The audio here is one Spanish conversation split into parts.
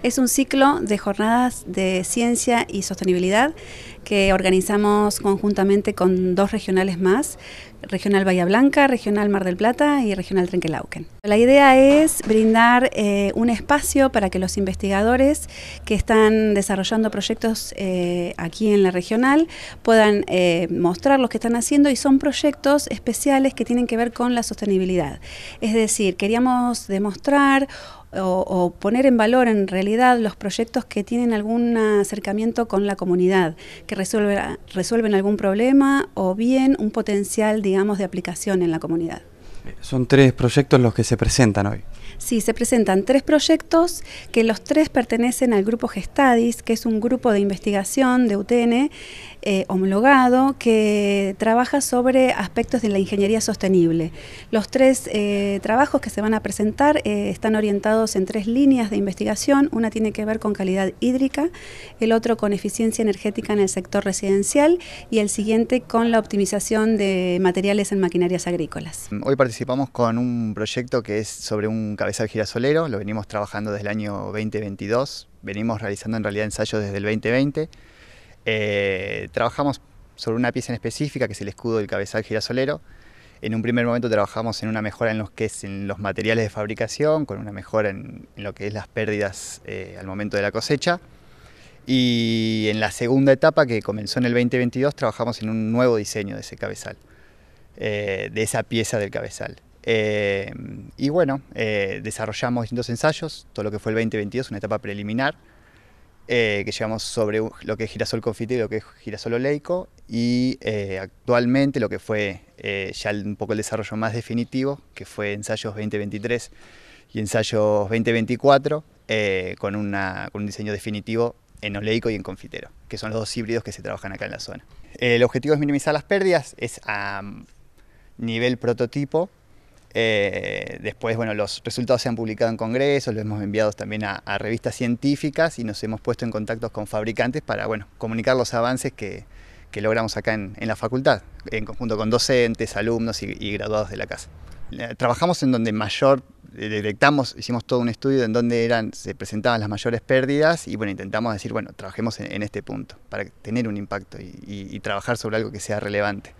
Es un ciclo de jornadas de ciencia y sostenibilidad que organizamos conjuntamente con dos regionales más, Regional Bahía Blanca, Regional Mar del Plata y Regional Trenquelauquen. La idea es brindar eh, un espacio para que los investigadores que están desarrollando proyectos eh, aquí en la regional puedan eh, mostrar lo que están haciendo y son proyectos especiales que tienen que ver con la sostenibilidad. Es decir, queríamos demostrar o, poner en valor en realidad los proyectos que tienen algún acercamiento con la comunidad, que resuelven algún problema o bien un potencial de digamos, de aplicación en la comunidad. Son tres proyectos los que se presentan hoy. Sí, se presentan tres proyectos que los tres pertenecen al grupo Gestadis, que es un grupo de investigación de UTN eh, homologado que trabaja sobre aspectos de la ingeniería sostenible. Los tres eh, trabajos que se van a presentar eh, están orientados en tres líneas de investigación. Una tiene que ver con calidad hídrica, el otro con eficiencia energética en el sector residencial y el siguiente con la optimización de materiales en maquinarias agrícolas. Hoy participamos con un proyecto que es sobre un cabezal girasolero, lo venimos trabajando desde el año 2022, venimos realizando en realidad ensayos desde el 2020. Eh, trabajamos sobre una pieza en específica que es el escudo del cabezal girasolero. En un primer momento trabajamos en una mejora en los que es en los materiales de fabricación, con una mejora en, lo que es las pérdidas eh, al momento de la cosecha. Y en la segunda etapa, que comenzó en el 2022, trabajamos en un nuevo diseño de ese cabezal. Eh, de esa pieza del cabezal. Eh, y bueno, eh, desarrollamos distintos ensayos, todo lo que fue el 2022, una etapa preliminar, que llevamos sobre lo que es girasol confite y lo que es girasol oleico, y actualmente lo que fue ya un poco el desarrollo más definitivo, que fue ensayos 2023 y ensayos 2024, con, una, con un diseño definitivo en oleico y en confitero, que son los dos híbridos que se trabajan acá en la zona. El objetivo es minimizar las pérdidas, es nivel prototipo. Eh, después, bueno, los resultados se han publicado en congresos, los hemos enviado también a, revistas científicas y nos hemos puesto en contacto con fabricantes para, bueno, comunicar los avances que, que logramos acá en, la facultad, en conjunto con docentes, alumnos y, graduados de la casa. Eh, trabajamos en donde mayor eh, detectamos, hicimos todo un estudio en donde eran, se presentaban las mayores pérdidas y bueno, intentamos decir, bueno, trabajemos en, este punto para tener un impacto y trabajar sobre algo que sea relevante.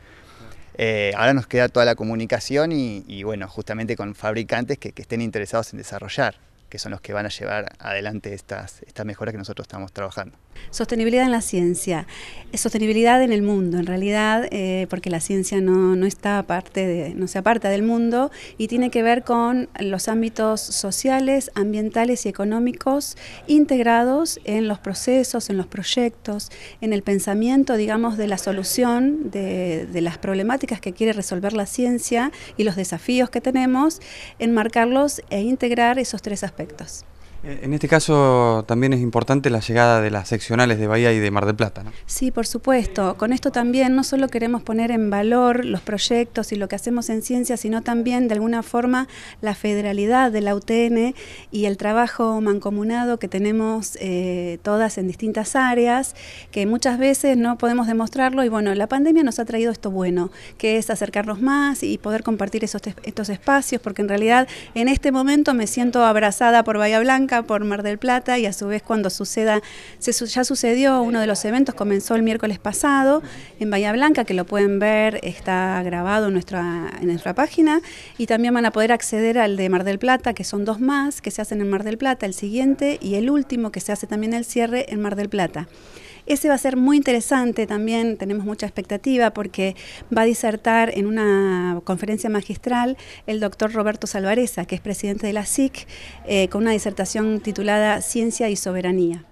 Eh, ahora nos queda toda la comunicación y, bueno, justamente con fabricantes que, que estén interesados en desarrollar que son los que van a llevar adelante estas, estas mejoras que nosotros estamos trabajando. Sostenibilidad en la ciencia, sostenibilidad en el mundo, en realidad, eh, porque la ciencia no, no está aparte no se aparta del mundo y tiene que ver con los ámbitos sociales, ambientales y económicos integrados en los procesos, en los proyectos, en el pensamiento, digamos, de la solución de las problemáticas que quiere resolver la ciencia y los desafíos que tenemos, enmarcarlos e integrar esos tres aspectos aspectos. Eh, en este caso también es importante la llegada de las seccionales de Bahía y de Mar del Plata, ¿no? Sí, por supuesto. Con esto también no solo queremos poner en valor los proyectos y lo que hacemos en ciencia, sino también de alguna forma la federalidad de la UTN y el trabajo mancomunado que tenemos eh, todas en distintas áreas, que muchas veces no podemos demostrarlo y bueno, la pandemia nos ha traído esto bueno, que es acercarnos más y poder compartir estos espacios, porque en realidad en este momento me siento abrazada por Bahía Blanca, por Mar del Plata y a su vez cuando suceda, ya sucedió uno de los eventos, comenzó el miércoles pasado en Bahía Blanca, que lo pueden ver, está grabado nuestra, en nuestra página y también van a poder acceder al de Mar del Plata, que son dos más que se hacen en Mar del Plata, el siguiente y el último que se hace también el cierre en Mar del Plata. Ese va a ser muy interesante también, tenemos mucha expectativa porque va a disertar en una conferencia magistral el doctor Roberto Salvareza, que es presidente de la SIC, eh, con una disertación titulada Ciencia y Soberanía.